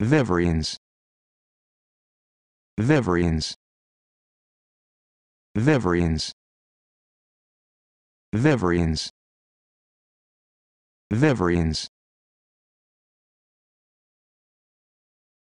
Viverines. Viverines. Viverines. Viverines. Viverines.